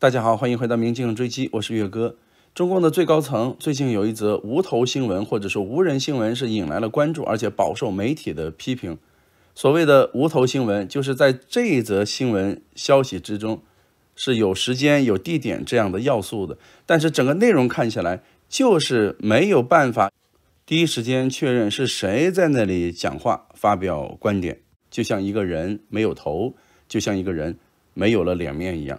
大家好，欢迎回到《明镜追击》，我是月哥。中共的最高层最近有一则无头新闻，或者说无人新闻，是引来了关注，而且饱受媒体的批评。所谓的无头新闻，就是在这一则新闻消息之中是有时间、有地点这样的要素的，但是整个内容看起来就是没有办法第一时间确认是谁在那里讲话、发表观点，就像一个人没有头，就像一个人没有了脸面一样。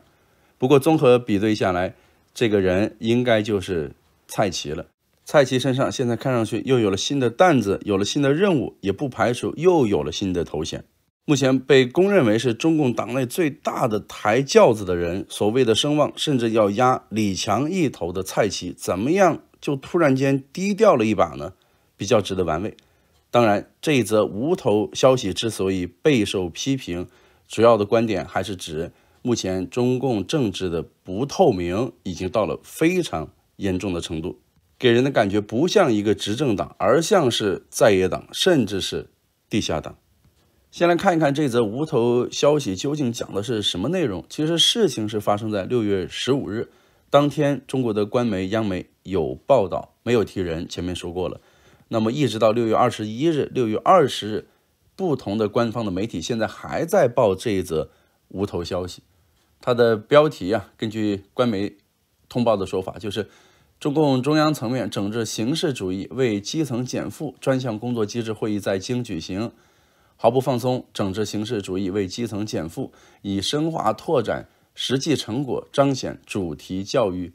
不过综合比对下来，这个人应该就是蔡奇了。蔡奇身上现在看上去又有了新的担子，有了新的任务，也不排除又有了新的头衔。目前被公认为是中共党内最大的抬轿子的人，所谓的声望甚至要压李强一头的蔡奇，怎么样就突然间低调了一把呢？比较值得玩味。当然，这则无头消息之所以备受批评，主要的观点还是指。目前中共政治的不透明已经到了非常严重的程度，给人的感觉不像一个执政党，而像是在野党，甚至是地下党。先来看一看这则无头消息究竟讲的是什么内容。其实事情是发生在六月十五日，当天中国的官媒央媒有报道，没有提人。前面说过了，那么一直到六月二十一日、六月二十日，不同的官方的媒体现在还在报这一则无头消息。它的标题啊，根据官媒通报的说法，就是中共中央层面整治形式主义、为基层减负专项工作机制会议在京举行，毫不放松整治形式主义、为基层减负，以深化拓展实际成果，彰显主题教育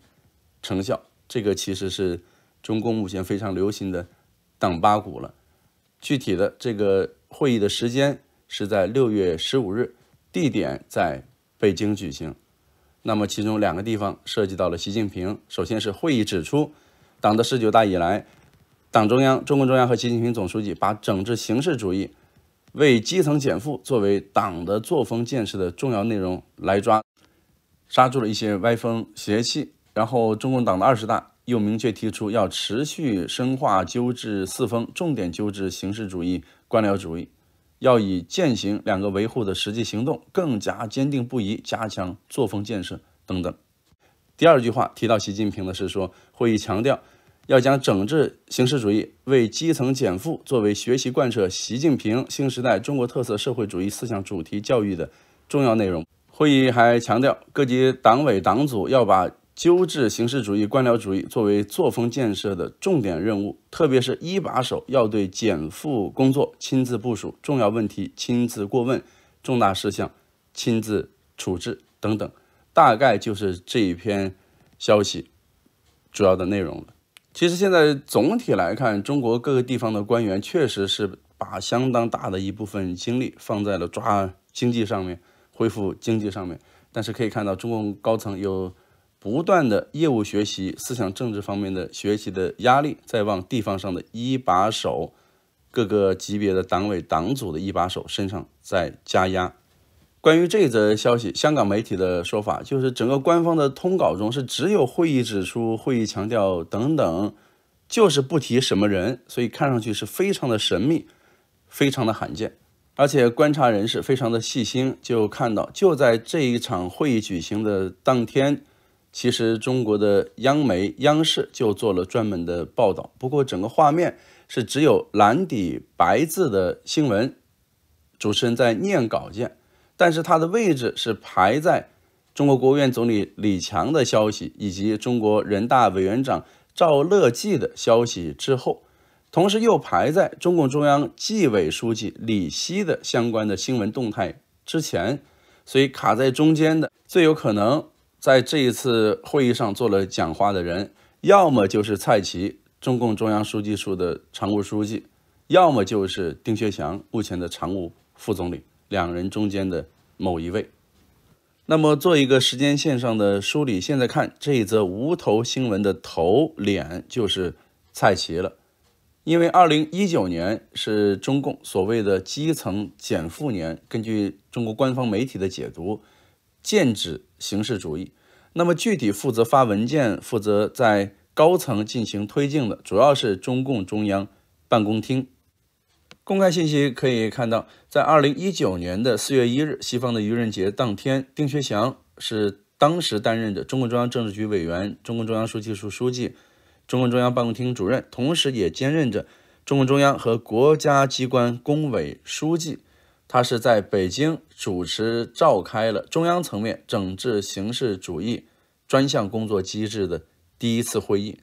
成效。这个其实是中共目前非常流行的“党八股”了。具体的这个会议的时间是在六月十五日，地点在。北京举行，那么其中两个地方涉及到了习近平。首先是会议指出，党的十九大以来，党中央、中共中央和习近平总书记把整治形式主义、为基层减负作为党的作风建设的重要内容来抓，刹住了一些歪风邪气。然后，中共党的二十大又明确提出要持续深化纠治四风，重点纠治形式主义、官僚主义。要以践行“两个维护”的实际行动，更加坚定不移加强作风建设等等。第二句话提到习近平的是说，会议强调要将整治形式主义为基层减负作为学习贯彻习近平新时代中国特色社会主义思想主题教育的重要内容。会议还强调，各级党委党组要把。纠治形式主义、官僚主义作为作风建设的重点任务，特别是一把手要对减负工作亲自部署，重要问题亲自过问，重大事项亲自处置等等，大概就是这一篇消息主要的内容了。其实现在总体来看，中国各个地方的官员确实是把相当大的一部分精力放在了抓经济上面、恢复经济上面，但是可以看到，中共高层有。不断的业务学习、思想政治方面的学习的压力，在往地方上的一把手、各个级别的党委党组的一把手身上在加压。关于这则消息，香港媒体的说法就是，整个官方的通稿中是只有会议指出、会议强调等等，就是不提什么人，所以看上去是非常的神秘、非常的罕见。而且观察人士非常的细心，就看到就在这一场会议举行的当天。其实中国的央媒央视就做了专门的报道，不过整个画面是只有蓝底白字的新闻，主持人在念稿件，但是他的位置是排在中国国务院总理李强的消息以及中国人大委员长赵乐际的消息之后，同时又排在中共中央纪委书记李希的相关的新闻动态之前，所以卡在中间的最有可能。在这一次会议上做了讲话的人，要么就是蔡奇，中共中央书记处的常务书记，要么就是丁薛祥，目前的常务副总理，两人中间的某一位。那么做一个时间线上的梳理，现在看这一则无头新闻的头脸就是蔡奇了，因为二零一九年是中共所谓的基层减负年，根据中国官方媒体的解读，剑指形式主义。那么，具体负责发文件、负责在高层进行推进的，主要是中共中央办公厅。公开信息可以看到，在二零一九年的四月一日，西方的愚人节当天，丁薛祥是当时担任着中共中央政治局委员、中共中央书记处书记、中共中央办公厅主任，同时也兼任着中共中央和国家机关工委书记。他是在北京主持召开了中央层面整治形式主义专项工作机制的第一次会议。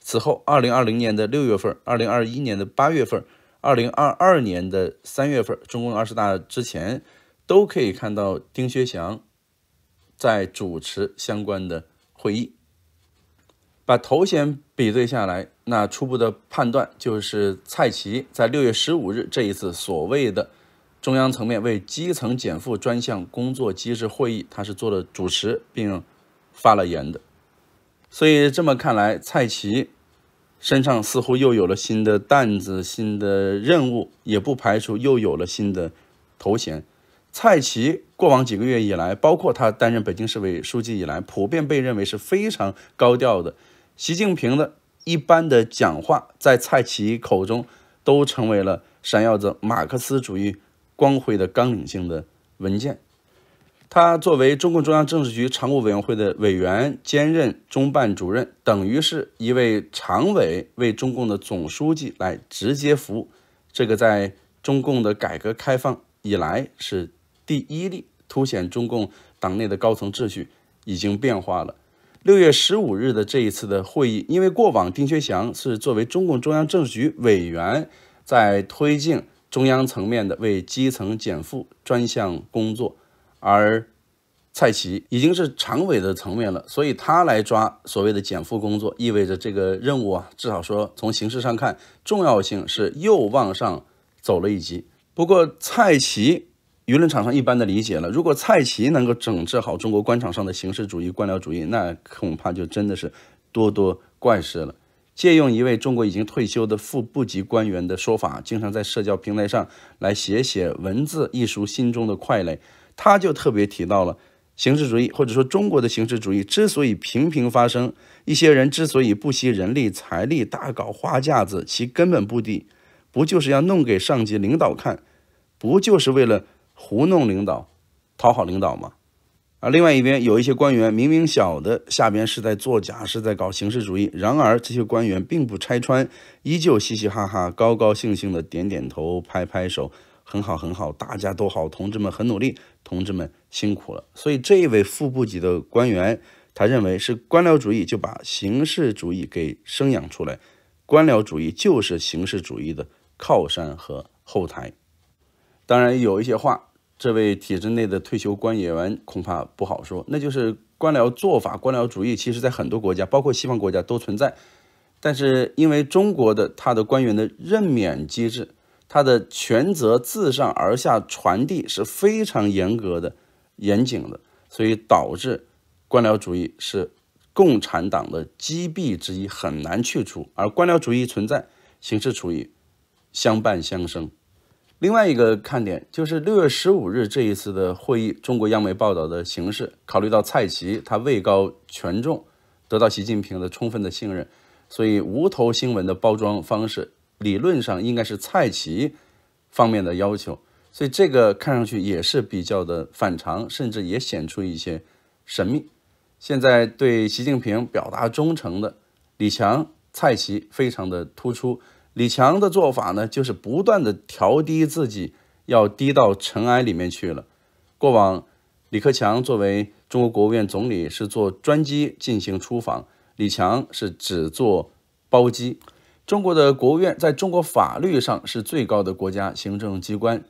此后，二零二零年的六月份、二零二一年的八月份、二零二二年的三月份，中共二十大之前，都可以看到丁薛祥在主持相关的会议。把头衔比对下来，那初步的判断就是，蔡奇在六月十五日这一次所谓的。中央层面为基层减负专项工作机制会议，他是做了主持并发了言的。所以这么看来，蔡奇身上似乎又有了新的担子、新的任务，也不排除又有了新的头衔。蔡奇过往几个月以来，包括他担任北京市委书记以来，普遍被认为是非常高调的。习近平的一般的讲话，在蔡奇口中都成为了闪耀着马克思主义。光辉的纲领性的文件，他作为中共中央政治局常务委员会的委员，兼任中办主任，等于是一位常委为中共的总书记来直接服务。这个在中共的改革开放以来是第一例，凸显中共党内的高层秩序已经变化了。六月十五日的这一次的会议，因为过往丁薛祥是作为中共中央政治局委员在推进。中央层面的为基层减负专项工作，而蔡奇已经是常委的层面了，所以他来抓所谓的减负工作，意味着这个任务啊，至少说从形式上看，重要性是又往上走了一级。不过，蔡奇舆论场上一般的理解了，如果蔡奇能够整治好中国官场上的形式主义、官僚主义，那恐怕就真的是多多怪事了。借用一位中国已经退休的副部级官员的说法，经常在社交平台上来写写文字，一抒心中的快累。他就特别提到了形式主义，或者说中国的形式主义之所以频频发生，一些人之所以不惜人力财力大搞花架子，其根本目的不就是要弄给上级领导看，不就是为了糊弄领导、讨好领导吗？而另外一边有一些官员明明晓得下边是在作假，是在搞形式主义，然而这些官员并不拆穿，依旧嘻嘻哈哈、高高兴兴的点点头、拍拍手，很好很好，大家都好，同志们很努力，同志们辛苦了。所以这一位副部级的官员，他认为是官僚主义，就把形式主义给生养出来。官僚主义就是形式主义的靠山和后台。当然有一些话。这位体制内的退休官员恐怕不好说，那就是官僚做法、官僚主义，其实在很多国家，包括西方国家都存在。但是因为中国的他的官员的任免机制，他的权责自上而下传递是非常严格的、严谨的，所以导致官僚主义是共产党的积弊之一，很难去除。而官僚主义存在，形式主义相伴相生。另外一个看点就是六月十五日这一次的会议，中国央媒报道的形式，考虑到蔡奇他位高权重，得到习近平的充分的信任，所以无头新闻的包装方式理论上应该是蔡奇方面的要求，所以这个看上去也是比较的反常，甚至也显出一些神秘。现在对习近平表达忠诚的李强、蔡奇非常的突出。李强的做法呢，就是不断的调低自己，要低到尘埃里面去了。过往，李克强作为中国国务院总理是坐专机进行出访，李强是只坐包机。中国的国务院在中国法律上是最高的国家行政机关，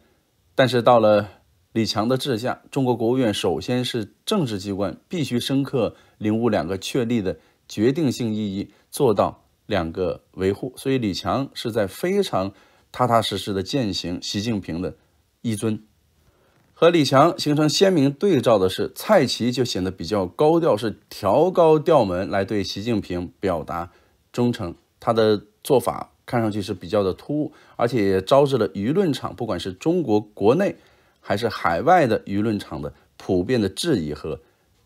但是到了李强的治下，中国国务院首先是政治机关，必须深刻领悟两个确立的决定性意义，做到。两个维护，所以李强是在非常踏踏实实的践行习近平的一尊。和李强形成鲜明对照的是，蔡奇就显得比较高调，是调高调门来对习近平表达忠诚。他的做法看上去是比较的突兀，而且也招致了舆论场，不管是中国国内还是海外的舆论场的普遍的质疑和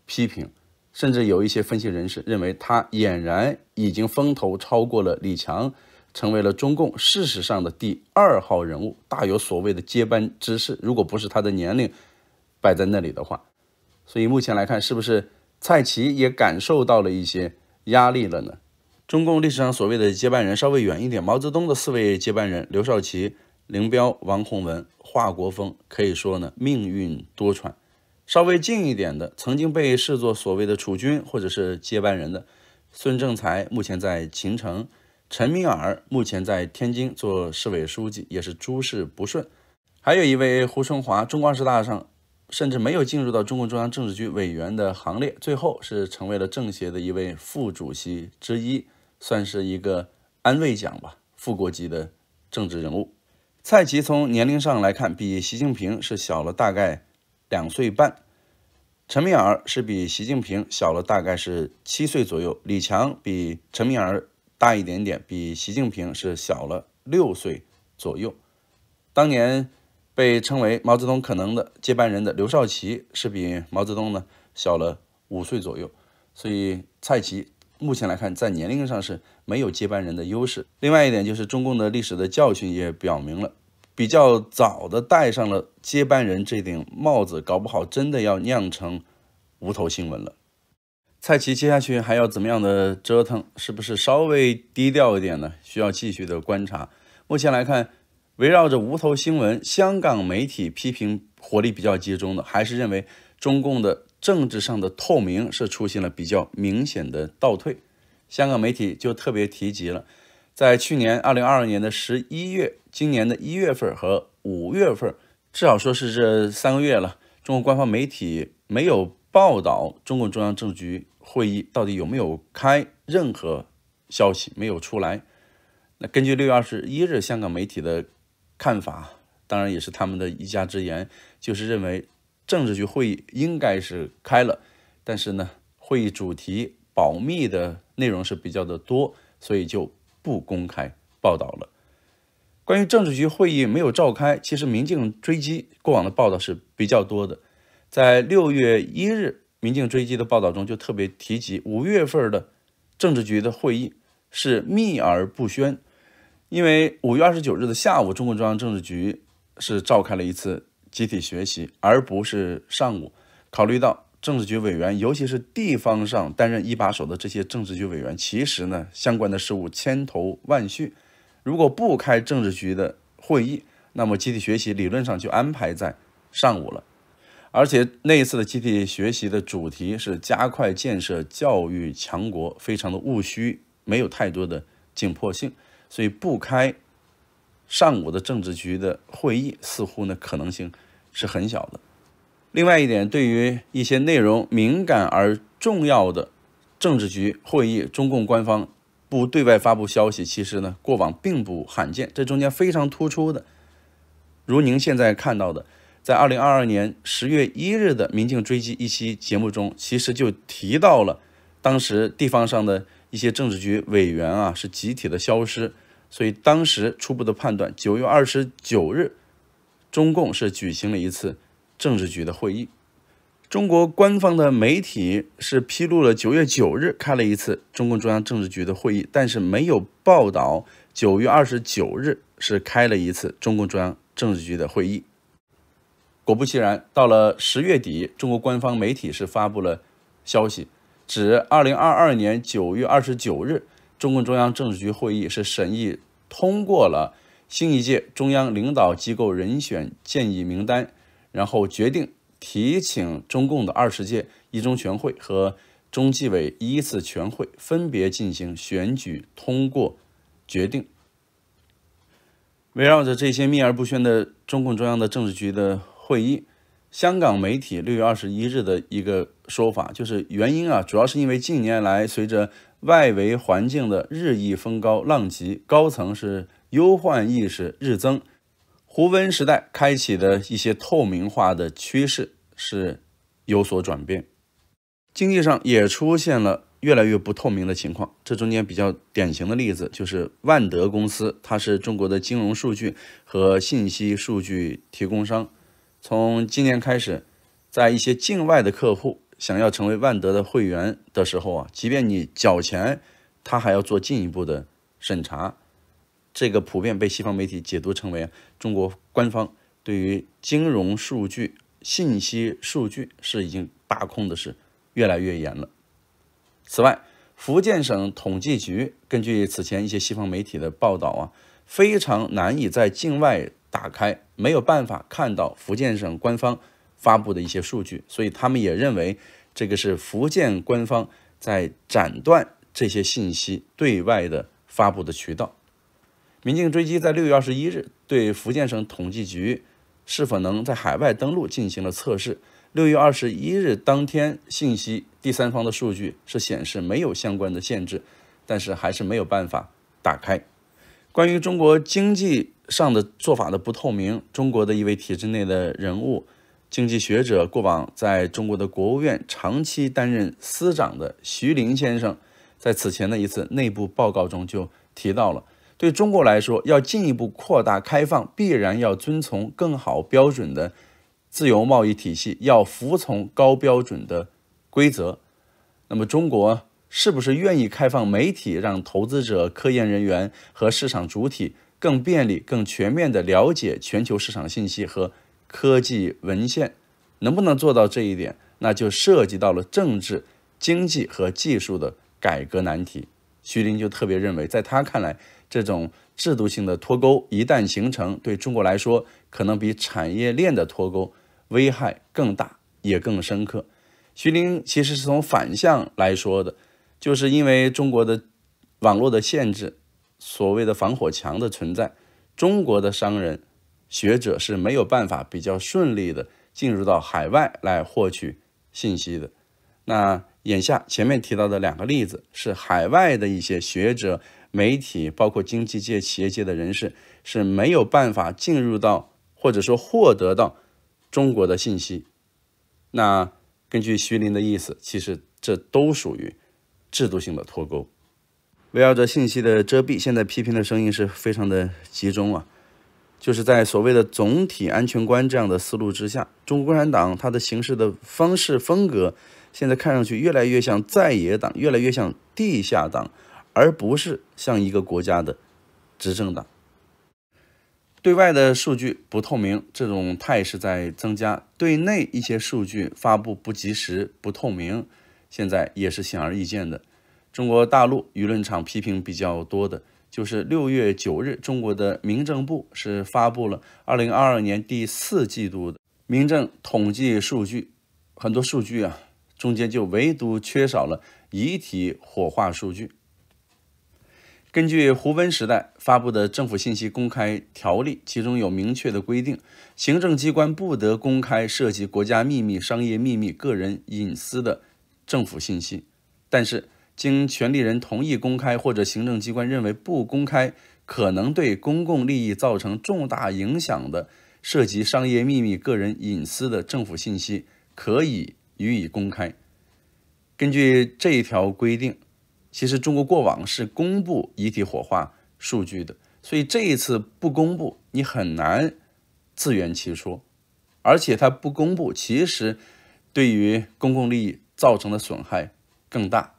批评。甚至有一些分析人士认为，他俨然已经风头超过了李强，成为了中共事实上的第二号人物，大有所谓的接班之势。如果不是他的年龄摆在那里的话，所以目前来看，是不是蔡奇也感受到了一些压力了呢？中共历史上所谓的接班人稍微远一点，毛泽东的四位接班人刘少奇、林彪、王洪文、华国锋，可以说呢，命运多舛。稍微近一点的，曾经被视作所谓的储君或者是接班人的孙政才，目前在秦城；陈敏尔目前在天津做市委书记，也是诸事不顺。还有一位胡春华，中共二十大上，甚至没有进入到中共中央政治局委员的行列，最后是成为了政协的一位副主席之一，算是一个安慰奖吧。副国级的政治人物，蔡奇从年龄上来看，比习近平是小了大概。两岁半，陈敏儿是比习近平小了大概是七岁左右。李强比陈敏儿大一点点，比习近平是小了六岁左右。当年被称为毛泽东可能的接班人的刘少奇是比毛泽东呢小了五岁左右。所以，蔡奇目前来看，在年龄上是没有接班人的优势。另外一点就是，中共的历史的教训也表明了。比较早的戴上了接班人这顶帽子，搞不好真的要酿成无头新闻了。蔡奇接下去还要怎么样的折腾？是不是稍微低调一点呢？需要继续的观察。目前来看，围绕着无头新闻，香港媒体批评火力比较集中的，还是认为中共的政治上的透明是出现了比较明显的倒退。香港媒体就特别提及了，在去年二零二二年的十一月。今年的一月份和五月份，至少说是这三个月了，中国官方媒体没有报道中共中央政治局会议到底有没有开，任何消息没有出来。那根据六月二十一日香港媒体的看法，当然也是他们的一家之言，就是认为政治局会议应该是开了，但是呢，会议主题保密的内容是比较的多，所以就不公开报道了。关于政治局会议没有召开，其实民进追击过往的报道是比较多的。在六月一日民进追击的报道中，就特别提及五月份的政治局的会议是秘而不宣，因为五月二十九日的下午，中共中央政治局是召开了一次集体学习，而不是上午。考虑到政治局委员，尤其是地方上担任一把手的这些政治局委员，其实呢，相关的事物千头万绪。如果不开政治局的会议，那么集体学习理论上就安排在上午了。而且那一次的集体学习的主题是加快建设教育强国，非常的务虚，没有太多的紧迫性，所以不开上午的政治局的会议，似乎呢可能性是很小的。另外一点，对于一些内容敏感而重要的政治局会议，中共官方。不对外发布消息，其实呢过往并不罕见。这中间非常突出的，如您现在看到的，在二零二二年十月一日的《民进追击》一期节目中，其实就提到了当时地方上的一些政治局委员啊是集体的消失，所以当时初步的判断，九月二十九日中共是举行了一次政治局的会议。中国官方的媒体是披露了九月九日开了一次中共中央政治局的会议，但是没有报道九月二十九日是开了一次中共中央政治局的会议。果不其然，到了十月底，中国官方媒体是发布了消息，指二零二二年九月二十九日中共中央政治局会议是审议通过了新一届中央领导机构人选建议名单，然后决定。提请中共的二十届一中全会和中纪委一次全会分别进行选举通过决定。围绕着这些秘而不宣的中共中央的政治局的会议，香港媒体六月二十一日的一个说法就是原因啊，主要是因为近年来随着外围环境的日益风高浪急，高层是忧患意识日增。胡温时代开启的一些透明化的趋势是有所转变，经济上也出现了越来越不透明的情况。这中间比较典型的例子就是万德公司，它是中国的金融数据和信息数据提供商。从今年开始，在一些境外的客户想要成为万德的会员的时候啊，即便你缴钱，他还要做进一步的审查。这个普遍被西方媒体解读成为中国官方对于金融数据、信息数据是已经把控的是越来越严了。此外，福建省统计局根据此前一些西方媒体的报道啊，非常难以在境外打开，没有办法看到福建省官方发布的一些数据，所以他们也认为这个是福建官方在斩断这些信息对外的发布的渠道。民进追击在六月二十一日对福建省统计局是否能在海外登陆进行了测试。六月二十一日当天，信息第三方的数据是显示没有相关的限制，但是还是没有办法打开。关于中国经济上的做法的不透明，中国的一位体制内的人物、经济学者，过往在中国的国务院长期担任司长的徐林先生，在此前的一次内部报告中就提到了。对中国来说，要进一步扩大开放，必然要遵从更好标准的自由贸易体系，要服从高标准的规则。那么，中国是不是愿意开放媒体，让投资者、科研人员和市场主体更便利、更全面地了解全球市场信息和科技文献？能不能做到这一点？那就涉及到了政治、经济和技术的改革难题。徐林就特别认为，在他看来。这种制度性的脱钩一旦形成，对中国来说，可能比产业链的脱钩危害更大，也更深刻。徐凌其实是从反向来说的，就是因为中国的网络的限制，所谓的防火墙的存在，中国的商人、学者是没有办法比较顺利的进入到海外来获取信息的。那眼下前面提到的两个例子是海外的一些学者。媒体包括经济界、企业界的人士是没有办法进入到或者说获得到中国的信息。那根据徐林的意思，其实这都属于制度性的脱钩。围绕着信息的遮蔽，现在批评的声音是非常的集中啊，就是在所谓的总体安全观这样的思路之下，中国共产党它的行事的方式风格现在看上去越来越像在野党，越来越像地下党。而不是像一个国家的执政党对外的数据不透明，这种态势在增加；对内一些数据发布不及时、不透明，现在也是显而易见的。中国大陆舆论场批评比较多的就是六月九日，中国的民政部是发布了二零二二年第四季度的民政统计数据，很多数据啊，中间就唯独缺少了遗体火化数据。根据胡温时代发布的《政府信息公开条例》，其中有明确的规定：行政机关不得公开涉及国家秘密、商业秘密、个人隐私的政府信息。但是，经权利人同意公开，或者行政机关认为不公开可能对公共利益造成重大影响的涉及商业秘密、个人隐私的政府信息，可以予以公开。根据这一条规定。其实中国过往是公布遗体火化数据的，所以这一次不公布，你很难自圆其说。而且它不公布，其实对于公共利益造成的损害更大。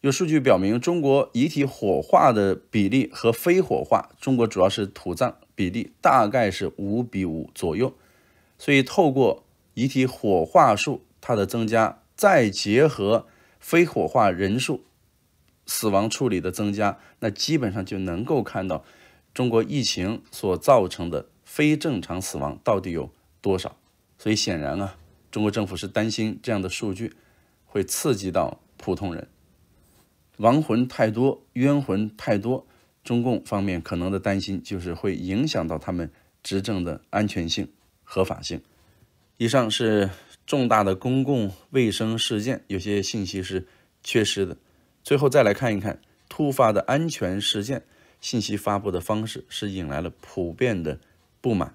有数据表明，中国遗体火化的比例和非火化，中国主要是土葬比例大概是五比五左右。所以，透过遗体火化数它的增加，再结合非火化人数。死亡处理的增加，那基本上就能够看到中国疫情所造成的非正常死亡到底有多少。所以显然啊，中国政府是担心这样的数据会刺激到普通人，亡魂太多，冤魂太多，中共方面可能的担心就是会影响到他们执政的安全性、合法性。以上是重大的公共卫生事件，有些信息是缺失的。最后再来看一看突发的安全事件信息发布的方式是引来了普遍的不满。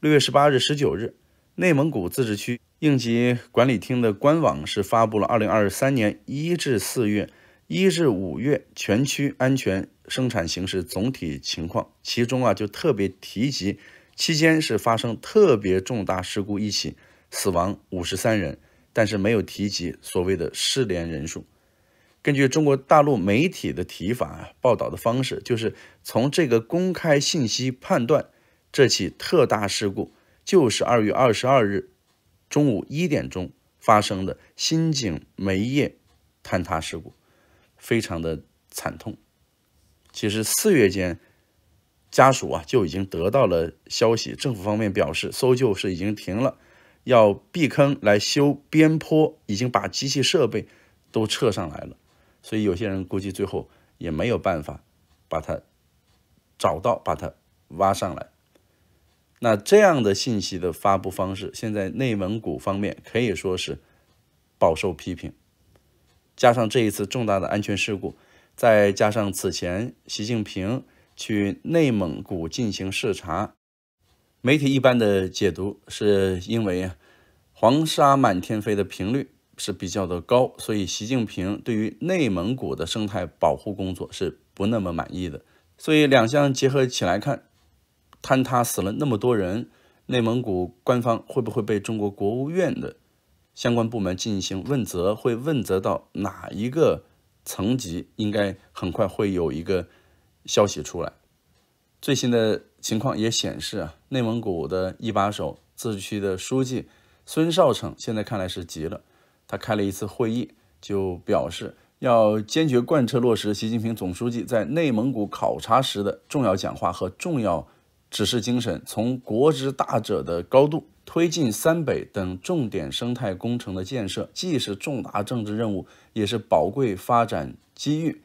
六月十八日、十九日，内蒙古自治区应急管理厅的官网是发布了二零二三年一至四月、一至五月全区安全生产形势总体情况，其中啊就特别提及期间是发生特别重大事故一起，死亡五十三人，但是没有提及所谓的失联人数。根据中国大陆媒体的提法啊，报道的方式就是从这个公开信息判断，这起特大事故就是二月二十二日中午一点钟发生的新景煤业坍塌事故，非常的惨痛。其实四月间，家属啊就已经得到了消息，政府方面表示搜救是已经停了，要避坑来修边坡，已经把机器设备都撤上来了。所以有些人估计最后也没有办法把它找到，把它挖上来。那这样的信息的发布方式，现在内蒙古方面可以说是饱受批评。加上这一次重大的安全事故，再加上此前习近平去内蒙古进行视察，媒体一般的解读是因为黄沙满天飞的频率。是比较的高，所以习近平对于内蒙古的生态保护工作是不那么满意的。所以两项结合起来看，坍塌死了那么多人，内蒙古官方会不会被中国国务院的相关部门进行问责？会问责到哪一个层级？应该很快会有一个消息出来。最新的情况也显示啊，内蒙古的一把手自治区的书记孙少成现在看来是急了。他开了一次会议，就表示要坚决贯彻落实习近平总书记在内蒙古考察时的重要讲话和重要指示精神，从国之大者的高度推进三北等重点生态工程的建设，既是重大政治任务，也是宝贵发展机遇。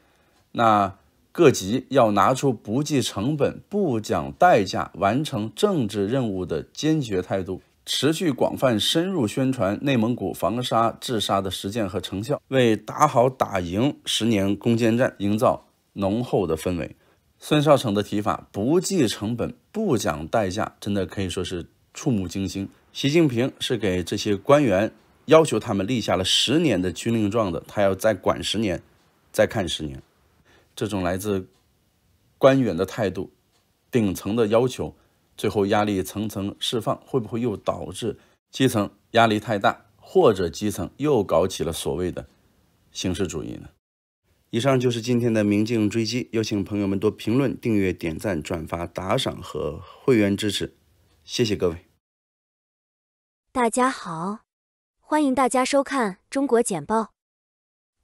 那各级要拿出不计成本、不讲代价完成政治任务的坚决态度。持续广泛深入宣传内蒙古防沙治沙的实践和成效，为打好打赢十年攻坚战营造浓厚的氛围。孙少成的提法，不计成本，不讲代价，真的可以说是触目惊心。习近平是给这些官员要求他们立下了十年的军令状的，他要再管十年，再看十年。这种来自官员的态度，顶层的要求。最后压力层层释放，会不会又导致基层压力太大，或者基层又搞起了所谓的形式主义呢？以上就是今天的明镜追击，有请朋友们多评论、订阅、点赞、转发、打赏和会员支持，谢谢各位。大家好，欢迎大家收看《中国简报》，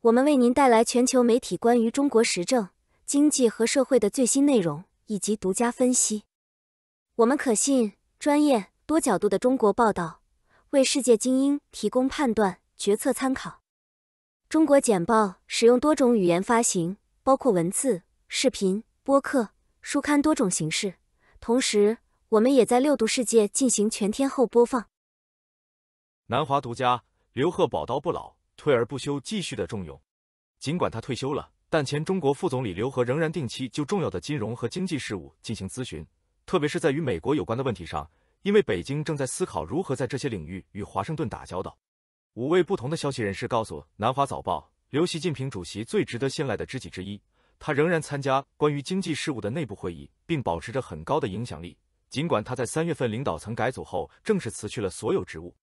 我们为您带来全球媒体关于中国时政、经济和社会的最新内容以及独家分析。我们可信、专业、多角度的中国报道，为世界精英提供判断、决策参考。中国简报使用多种语言发行，包括文字、视频、播客、书刊多种形式。同时，我们也在六度世界进行全天候播放。南华独家：刘鹤宝刀不老，退而不休，继续的重用。尽管他退休了，但前中国副总理刘鹤仍然定期就重要的金融和经济事务进行咨询。特别是在与美国有关的问题上，因为北京正在思考如何在这些领域与华盛顿打交道。五位不同的消息人士告诉《南华早报》，刘习近平主席最值得信赖的知己之一，他仍然参加关于经济事务的内部会议，并保持着很高的影响力。尽管他在三月份领导层改组后正式辞去了所有职务，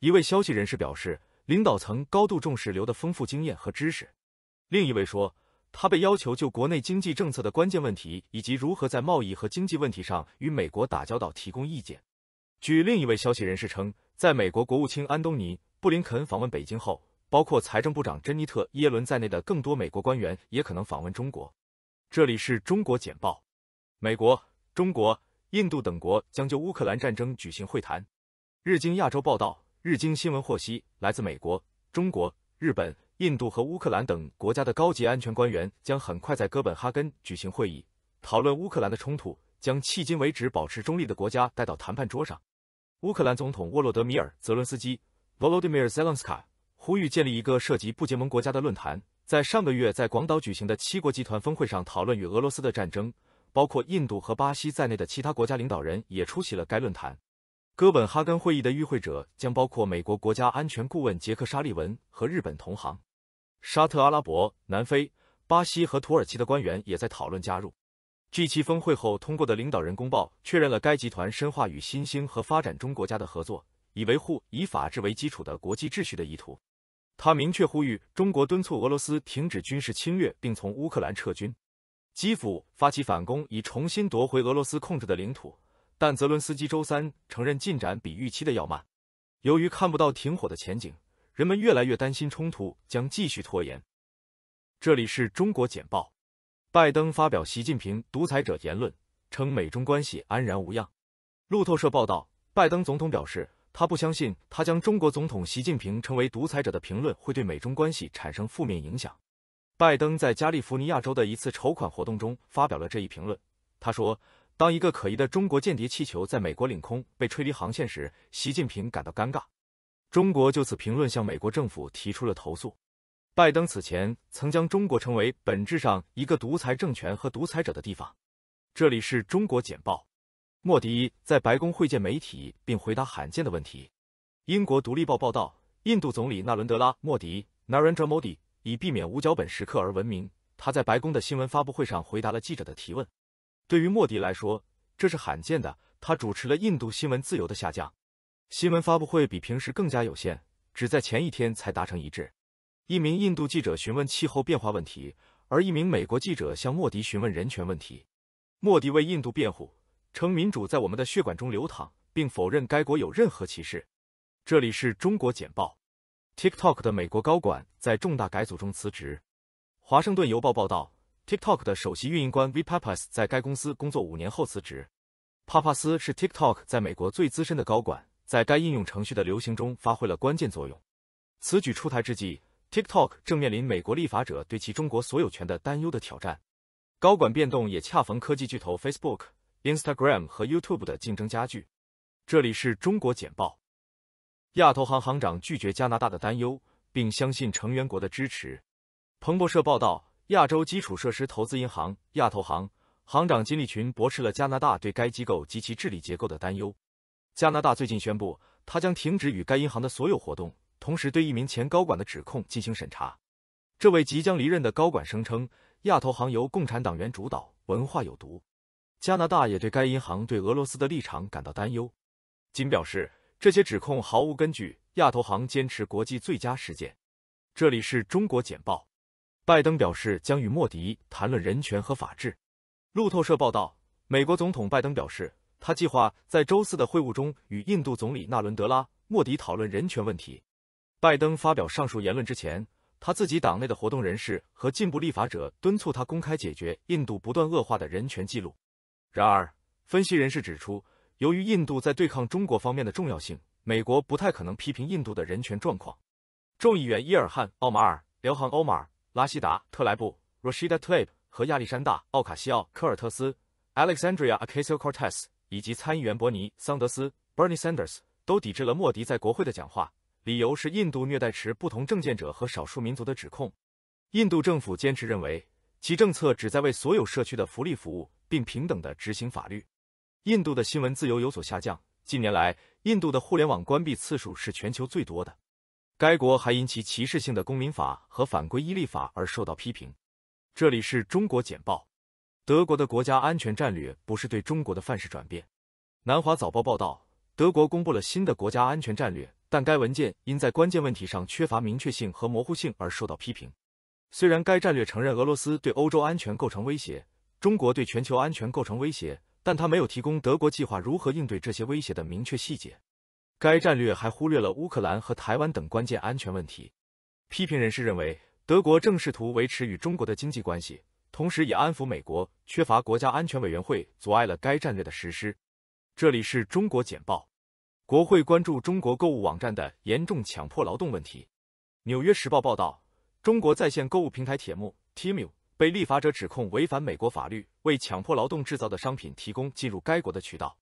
一位消息人士表示，领导层高度重视刘的丰富经验和知识。另一位说。他被要求就国内经济政策的关键问题，以及如何在贸易和经济问题上与美国打交道提供意见。据另一位消息人士称，在美国国务卿安东尼·布林肯访问北京后，包括财政部长珍妮特·耶伦在内的更多美国官员也可能访问中国。这里是中国简报：美国、中国、印度等国将就乌克兰战争举行会谈。日经亚洲报道，日经新闻获悉，来自美国、中国、日本。印度和乌克兰等国家的高级安全官员将很快在哥本哈根举行会议，讨论乌克兰的冲突，将迄今为止保持中立的国家带到谈判桌上。乌克兰总统沃洛德米尔·泽伦斯基 （Volodymyr Zelenskyy） 呼吁建立一个涉及不结盟国家的论坛，在上个月在广岛举行的七国集团峰会上讨论与俄罗斯的战争。包括印度和巴西在内的其他国家领导人也出席了该论坛。哥本哈根会议的与会者将包括美国国家安全顾问杰克·沙利文和日本同行。沙特、阿拉伯、南非、巴西和土耳其的官员也在讨论加入。G7 峰会后通过的领导人公报确认了该集团深化与新兴和发展中国家的合作，以维护以法治为基础的国际秩序的意图。他明确呼吁中国敦促俄罗斯停止军事侵略并从乌克兰撤军。基辅发起反攻，以重新夺回俄罗斯控制的领土，但泽伦斯基周三承认进展比预期的要慢。由于看不到停火的前景。人们越来越担心冲突将继续拖延。这里是中国简报。拜登发表习近平“独裁者”言论，称美中关系安然无恙。路透社报道，拜登总统表示，他不相信他将中国总统习近平称为“独裁者”的评论会对美中关系产生负面影响。拜登在加利福尼亚州的一次筹款活动中发表了这一评论。他说：“当一个可疑的中国间谍气球在美国领空被吹离航线时，习近平感到尴尬。”中国就此评论向美国政府提出了投诉。拜登此前曾将中国称为“本质上一个独裁政权和独裁者的地方”。这里是中国简报。莫迪在白宫会见媒体并回答罕见的问题。英国《独立报》报道，印度总理纳伦德拉·莫迪 （Narendra Modi） 以避免无脚本时刻而闻名。他在白宫的新闻发布会上回答了记者的提问。对于莫迪来说，这是罕见的。他主持了印度新闻自由的下降。新闻发布会比平时更加有限，只在前一天才达成一致。一名印度记者询问气候变化问题，而一名美国记者向莫迪询问人权问题。莫迪为印度辩护，称民主在我们的血管中流淌，并否认该国有任何歧视。这里是中国简报。TikTok 的美国高管在重大改组中辞职。华盛顿邮报报道，TikTok 的首席运营官 Vipass 在该公司工作五年后辞职。帕帕斯是 TikTok 在美国最资深的高管。在该应用程序的流行中发挥了关键作用。此举出台之际，TikTok 正面临美国立法者对其中国所有权的担忧的挑战。高管变动也恰逢科技巨头 Facebook、Instagram 和 YouTube 的竞争加剧。这里是中国简报。亚投行行长拒绝加拿大的担忧，并相信成员国的支持。彭博社报道，亚洲基础设施投资银行亚投行行长金立群驳斥了加拿大对该机构及其治理结构的担忧。加拿大最近宣布，他将停止与该银行的所有活动，同时对一名前高管的指控进行审查。这位即将离任的高管声称，亚投行由共产党员主导，文化有毒。加拿大也对该银行对俄罗斯的立场感到担忧。仅表示，这些指控毫无根据。亚投行坚持国际最佳实践。这里是中国简报。拜登表示，将与莫迪谈论人权和法治。路透社报道，美国总统拜登表示。他计划在周四的会晤中与印度总理纳伦德拉·莫迪讨论人权问题。拜登发表上述言论之前，他自己党内的活动人士和进步立法者敦促他公开解决印度不断恶化的人权记录。然而，分析人士指出，由于印度在对抗中国方面的重要性，美国不太可能批评印度的人权状况。众议员伊尔汗·奥马尔·辽航·欧马尔·拉希达·特莱布 （Rashida Tlaib） 和亚历山大·奥卡西奥·科尔特斯 （Alexandria Ocasio-Cortez） 以及参议员伯尼·桑德斯 （Bernie Sanders） 都抵制了莫迪在国会的讲话，理由是印度虐待持不同政见者和少数民族的指控。印度政府坚持认为，其政策旨在为所有社区的福利服务，并平等的执行法律。印度的新闻自由有所下降，近年来，印度的互联网关闭次数是全球最多的。该国还因其歧视性的公民法和反皈依立法而受到批评。这里是中国简报。德国的国家安全战略不是对中国的范式转变。南华早报报道，德国公布了新的国家安全战略，但该文件因在关键问题上缺乏明确性和模糊性而受到批评。虽然该战略承认俄罗斯对欧洲安全构成威胁，中国对全球安全构成威胁，但他没有提供德国计划如何应对这些威胁的明确细节。该战略还忽略了乌克兰和台湾等关键安全问题。批评人士认为，德国正试图维持与中国的经济关系。同时，也安抚美国缺乏国家安全委员会，阻碍了该战略的实施。这里是中国简报。国会关注中国购物网站的严重强迫劳动问题。《纽约时报》报道，中国在线购物平台铁木 t i m u 被立法者指控违反美国法律，为强迫劳动制造的商品提供进入该国的渠道。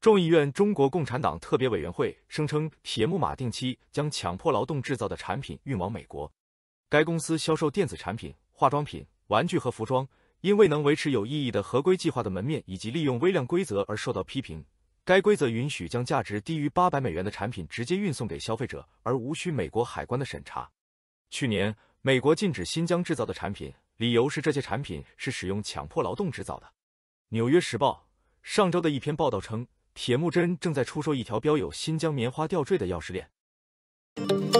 众议院中国共产党特别委员会声称，铁木马定期将强迫劳动制造的产品运往美国。该公司销售电子产品、化妆品。玩具和服装因未能维持有意义的合规计划的门面，以及利用微量规则而受到批评。该规则允许将价值低于八百美元的产品直接运送给消费者，而无需美国海关的审查。去年，美国禁止新疆制造的产品，理由是这些产品是使用强迫劳动制造的。《纽约时报》上周的一篇报道称，铁木真正在出售一条标有新疆棉花吊坠的钥匙链。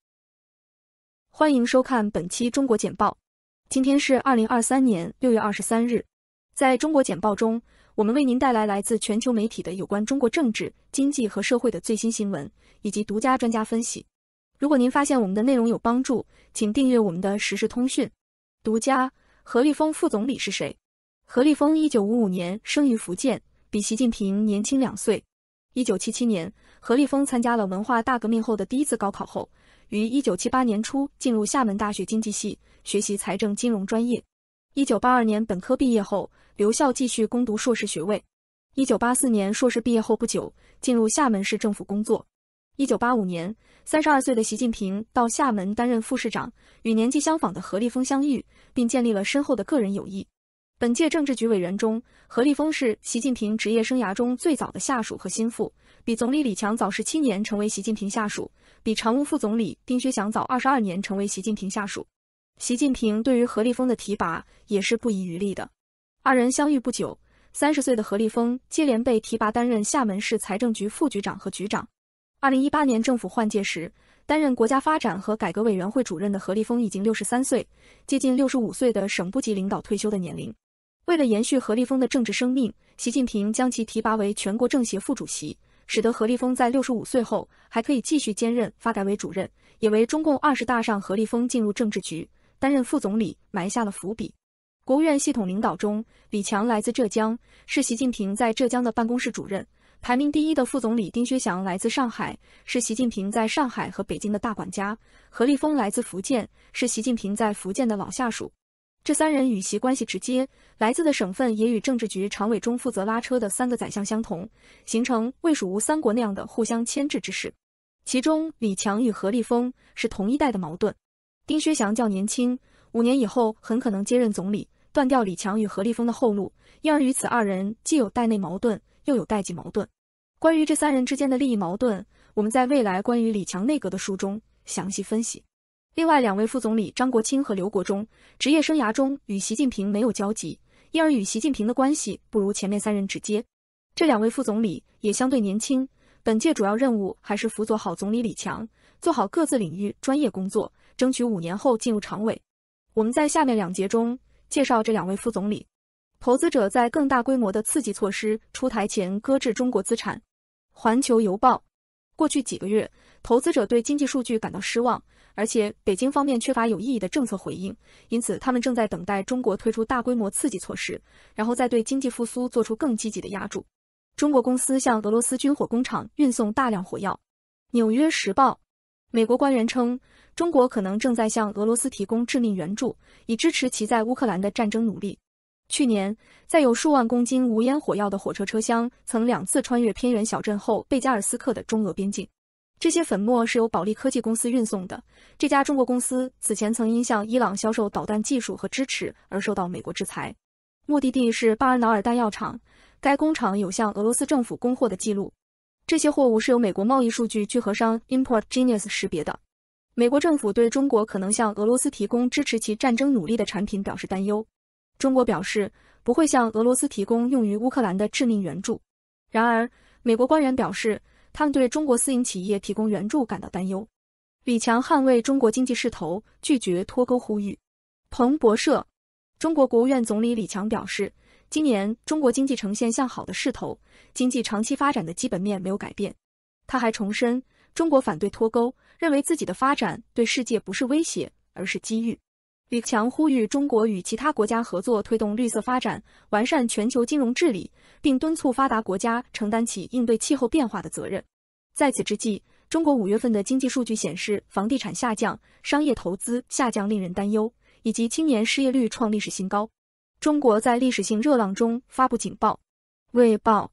欢迎收看本期中国简报。今天是二零二三年六月二十三日。在中国简报中，我们为您带来来自全球媒体的有关中国政治、经济和社会的最新新闻以及独家专家分析。如果您发现我们的内容有帮助，请订阅我们的实时通讯。独家：何立峰副总理是谁？何立峰一九五五年生于福建，比习近平年轻两岁。一九七七年，何立峰参加了文化大革命后的第一次高考后。于一九七八年初进入厦门大学经济系学习财政金融专业，一九八二年本科毕业后留校继续攻读硕士学位，一九八四年硕士毕业后不久进入厦门市政府工作，一九八五年三十二岁的习近平到厦门担任副市长，与年纪相仿的何立峰相遇，并建立了深厚的个人友谊。本届政治局委员中，何立峰是习近平职业生涯中最早的下属和心腹，比总理李强早十七年成为习近平下属，比常务副总理丁薛祥早二十二年成为习近平下属。习近平对于何立峰的提拔也是不遗余力的。二人相遇不久，三十岁的何立峰接连被提拔担任厦门市财政局副局长和局长。二零一八年政府换届时，担任国家发展和改革委员会主任的何立峰已经六十三岁，接近六十五岁的省部级领导退休的年龄。为了延续何立峰的政治生命，习近平将其提拔为全国政协副主席，使得何立峰在六十五岁后还可以继续兼任发改委主任，也为中共二十大上何立峰进入政治局担任副总理埋下了伏笔。国务院系统领导中，李强来自浙江，是习近平在浙江的办公室主任；排名第一的副总理丁薛祥来自上海，是习近平在上海和北京的大管家；何立峰来自福建，是习近平在福建的老下属。这三人与其关系直接，来自的省份也与政治局常委中负责拉车的三个宰相相同，形成魏蜀吴三国那样的互相牵制之势。其中，李强与何立峰是同一代的矛盾，丁薛祥较年轻，五年以后很可能接任总理，断掉李强与何立峰的后路，因而与此二人既有代内矛盾，又有代际矛盾。关于这三人之间的利益矛盾，我们在未来关于李强内阁的书中详细分析。另外两位副总理张国清和刘国中，职业生涯中与习近平没有交集，因而与习近平的关系不如前面三人直接。这两位副总理也相对年轻，本届主要任务还是辅佐好总理李强，做好各自领域专业工作，争取五年后进入常委。我们在下面两节中介绍这两位副总理。投资者在更大规模的刺激措施出台前搁置中国资产。环球邮报，过去几个月，投资者对经济数据感到失望。而且北京方面缺乏有意义的政策回应，因此他们正在等待中国推出大规模刺激措施，然后再对经济复苏做出更积极的压注。中国公司向俄罗斯军火工厂运送大量火药。《纽约时报》美国官员称，中国可能正在向俄罗斯提供致命援助，以支持其在乌克兰的战争努力。去年，在有数万公斤无烟火药的火车车厢曾两次穿越偏远小镇后贝加尔斯克的中俄边境。这些粉末是由保利科技公司运送的。这家中国公司此前曾因向伊朗销售导弹技术和支持而受到美国制裁。目的地是巴尔瑙尔弹药厂，该工厂有向俄罗斯政府供货的记录。这些货物是由美国贸易数据聚合商 Import Genius 识别的。美国政府对中国可能向俄罗斯提供支持其战争努力的产品表示担忧。中国表示不会向俄罗斯提供用于乌克兰的致命援助。然而，美国官员表示。他们对中国私营企业提供援助感到担忧。李强捍卫中国经济势头，拒绝脱钩呼吁。彭博社，中国国务院总理李强表示，今年中国经济呈现向好的势头，经济长期发展的基本面没有改变。他还重申，中国反对脱钩，认为自己的发展对世界不是威胁，而是机遇。李强呼吁中国与其他国家合作，推动绿色发展，完善全球金融治理，并敦促发达国家承担起应对气候变化的责任。在此之际，中国五月份的经济数据显示，房地产下降、商业投资下降令人担忧，以及青年失业率创历史新高。中国在历史性热浪中发布警报。未报，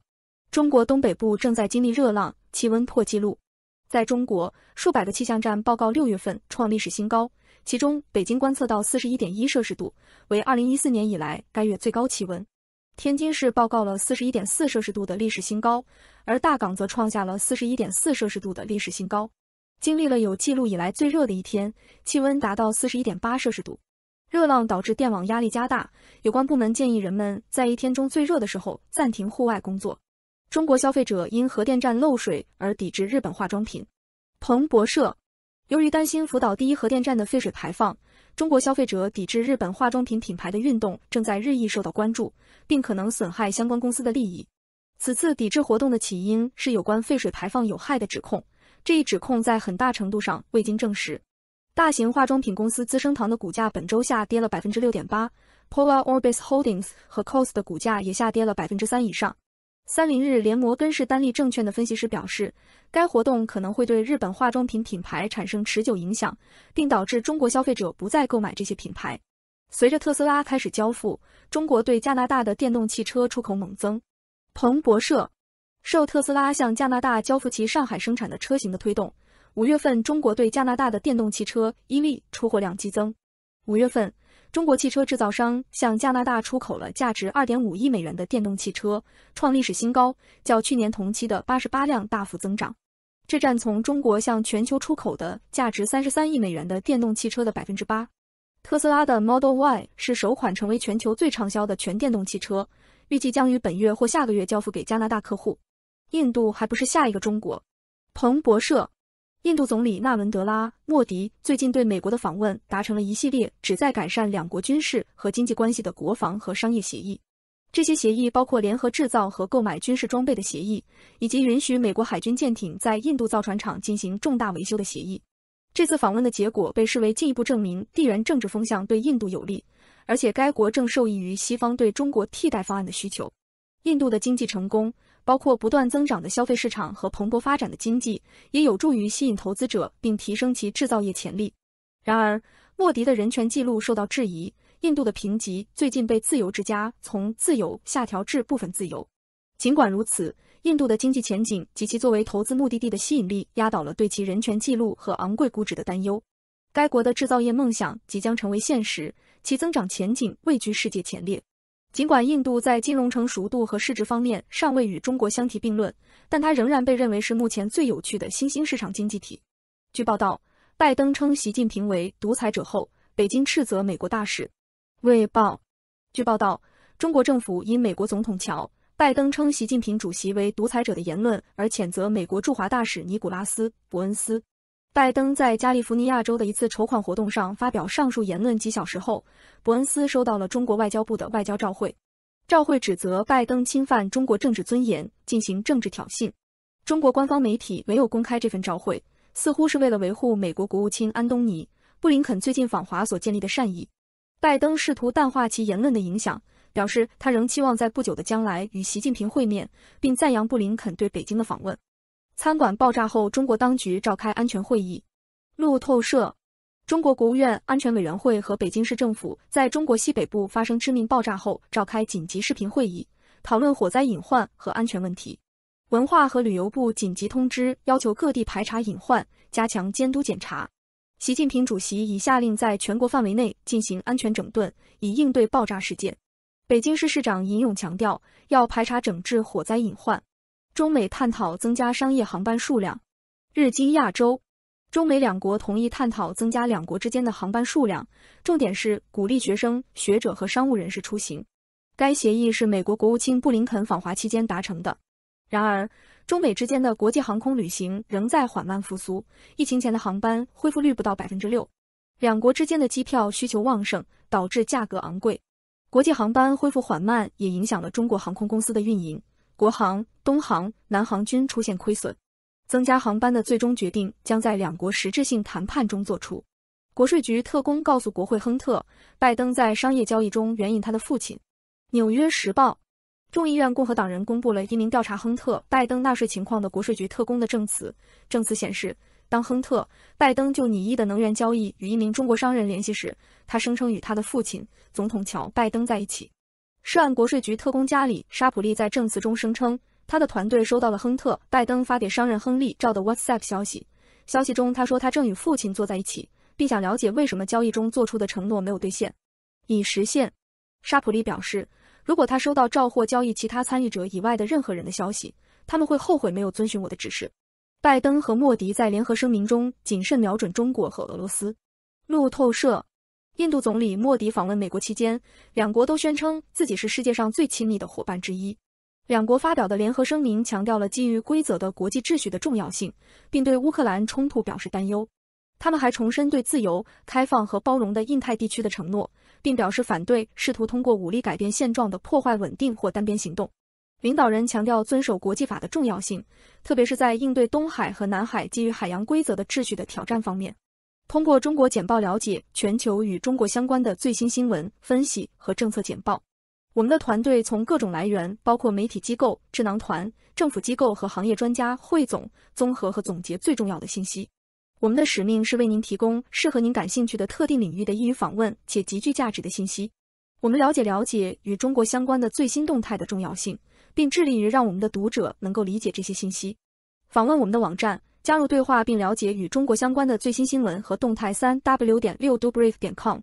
中国东北部正在经历热浪，气温破纪录。在中国，数百个气象站报告六月份创历史新高。其中，北京观测到四十一点一摄氏度，为二零一四年以来该月最高气温。天津市报告了四十一点四摄氏度的历史新高，而大港则创下了四十一点四摄氏度的历史新高。经历了有记录以来最热的一天，气温达到四十一点八摄氏度。热浪导致电网压力加大，有关部门建议人们在一天中最热的时候暂停户外工作。中国消费者因核电站漏水而抵制日本化妆品。彭博社。由于担心福岛第一核电站的废水排放，中国消费者抵制日本化妆品品牌的运动正在日益受到关注，并可能损害相关公司的利益。此次抵制活动的起因是有关废水排放有害的指控，这一指控在很大程度上未经证实。大型化妆品公司资生堂的股价本周下跌了百分之六点八，Polar Orbis Holdings 和 Cos 的股价也下跌了百分之三以上。三菱日联摩根士丹利证券的分析师表示，该活动可能会对日本化妆品品牌产生持久影响，并导致中国消费者不再购买这些品牌。随着特斯拉开始交付，中国对加拿大的电动汽车出口猛增。彭博社，受特斯拉向加拿大交付其上海生产的车型的推动，五月份中国对加拿大的电动汽车 EV 出货量激增。五月份。中国汽车制造商向加拿大出口了价值二点五亿美元的电动汽车，创历史新高，较去年同期的八十八辆大幅增长。这占从中国向全球出口的价值三十三亿美元的电动汽车的百分之八。特斯拉的 Model Y 是首款成为全球最畅销的全电动汽车，预计将于本月或下个月交付给加拿大客户。印度还不是下一个中国。彭博社。印度总理纳伦德拉·莫迪最近对美国的访问，达成了一系列旨在改善两国军事和经济关系的国防和商业协议。这些协议包括联合制造和购买军事装备的协议，以及允许美国海军舰艇在印度造船厂进行重大维修的协议。这次访问的结果被视为进一步证明地缘政治风向对印度有利，而且该国正受益于西方对中国替代方案的需求。印度的经济成功。包括不断增长的消费市场和蓬勃发展的经济，也有助于吸引投资者并提升其制造业潜力。然而，莫迪的人权记录受到质疑，印度的评级最近被自由之家从自由下调至部分自由。尽管如此，印度的经济前景及其作为投资目的地的吸引力压倒了对其人权记录和昂贵估值的担忧。该国的制造业梦想即将成为现实，其增长前景位居世界前列。尽管印度在金融成熟度和市值方面尚未与中国相提并论，但它仍然被认为是目前最有趣的新兴市场经济体。据报道，拜登称习近平为独裁者后，北京斥责美国大使。卫报。据报道，中国政府因美国总统乔拜登称习近平主席为独裁者的言论而谴责美国驻华大使尼古拉斯·伯恩斯。拜登在加利福尼亚州的一次筹款活动上发表上述言论几小时后，伯恩斯收到了中国外交部的外交照会，照会指责拜登侵犯中国政治尊严，进行政治挑衅。中国官方媒体没有公开这份照会，似乎是为了维护美国国务卿安东尼·布林肯最近访华所建立的善意。拜登试图淡化其言论的影响，表示他仍期望在不久的将来与习近平会面，并赞扬布林肯对北京的访问。餐馆爆炸后，中国当局召开安全会议。路透社，中国国务院安全委员会和北京市政府在中国西北部发生致命爆炸后召开紧急视频会议，讨论火灾隐患和安全问题。文化和旅游部紧急通知，要求各地排查隐患，加强监督检查。习近平主席已下令在全国范围内进行安全整顿，以应对爆炸事件。北京市市长尹勇强调，要排查整治火灾隐患。中美探讨增加商业航班数量。日经亚洲，中美两国同意探讨增加两国之间的航班数量，重点是鼓励学生、学者和商务人士出行。该协议是美国国务卿布林肯访华期间达成的。然而，中美之间的国际航空旅行仍在缓慢复苏，疫情前的航班恢复率不到百分之六。两国之间的机票需求旺盛，导致价格昂贵。国际航班恢复缓慢也影响了中国航空公司的运营。国航、东航、南航均出现亏损。增加航班的最终决定将在两国实质性谈判中做出。国税局特工告诉国会，亨特·拜登在商业交易中援引他的父亲。《纽约时报》众议院共和党人公布了一名调查亨特·拜登纳税情况的国税局特工的证词。证词显示，当亨特·拜登就拟议的能源交易与一名中国商人联系时，他声称与他的父亲、总统乔·拜登在一起。涉案国税局特工加里·沙普利在证词中声称，他的团队收到了亨特·拜登发给商人亨利·赵的 WhatsApp 消息。消息中，他说他正与父亲坐在一起，并想了解为什么交易中做出的承诺没有兑现。已实现，沙普利表示，如果他收到赵或交易其他参与者以外的任何人的消息，他们会后悔没有遵循我的指示。拜登和莫迪在联合声明中谨慎瞄准中国和俄罗斯。路透社。印度总理莫迪访问美国期间，两国都宣称自己是世界上最亲密的伙伴之一。两国发表的联合声明强调了基于规则的国际秩序的重要性，并对乌克兰冲突表示担忧。他们还重申对自由、开放和包容的印太地区的承诺，并表示反对试图通过武力改变现状的破坏稳定或单边行动。领导人强调遵守国际法的重要性，特别是在应对东海和南海基于海洋规则的秩序的挑战方面。通过中国简报了解全球与中国相关的最新新闻分析和政策简报。我们的团队从各种来源，包括媒体机构、智囊团、政府机构和行业专家，汇总、综合和总结最重要的信息。我们的使命是为您提供适合您感兴趣的特定领域的易于访问且极具价值的信息。我们了解了解与中国相关的最新动态的重要性，并致力于让我们的读者能够理解这些信息。访问我们的网站。加入对话，并了解与中国相关的最新新闻和动态。三 w 点六 dobrief 点 com。